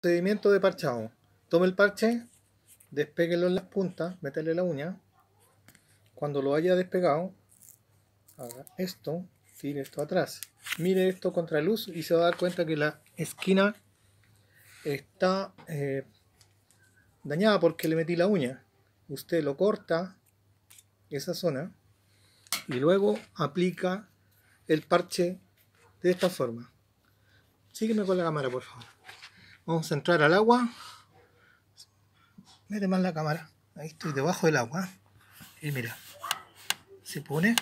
procedimiento de parchado. Tome el parche, despeguelo en las puntas, meterle la uña. Cuando lo haya despegado, haga esto, tire esto atrás. Mire esto contra luz y se va a dar cuenta que la esquina está eh, dañada porque le metí la uña. Usted lo corta, esa zona, y luego aplica el parche de esta forma. Sígueme con la cámara, por favor. Vamos a entrar al agua. Mete más la cámara. Ahí estoy debajo del agua. Y mira, se pone,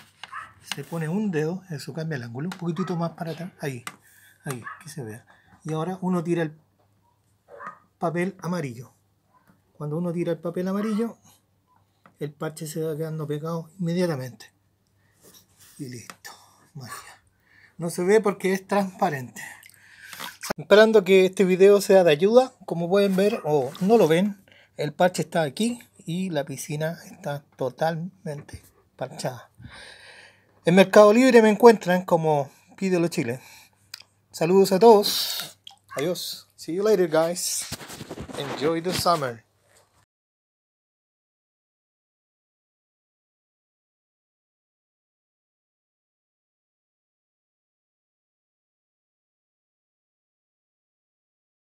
se pone un dedo, eso cambia el ángulo, un poquitito más para atrás. Ahí, ahí, que se vea. Y ahora uno tira el papel amarillo. Cuando uno tira el papel amarillo, el parche se va quedando pegado inmediatamente. Y listo, magia. No se ve porque es transparente. Esperando que este video sea de ayuda, como pueden ver o no lo ven, el parche está aquí y la piscina está totalmente parchada. En Mercado Libre me encuentran como pide los chiles Saludos a todos. Adiós. See you later, guys. Enjoy the summer.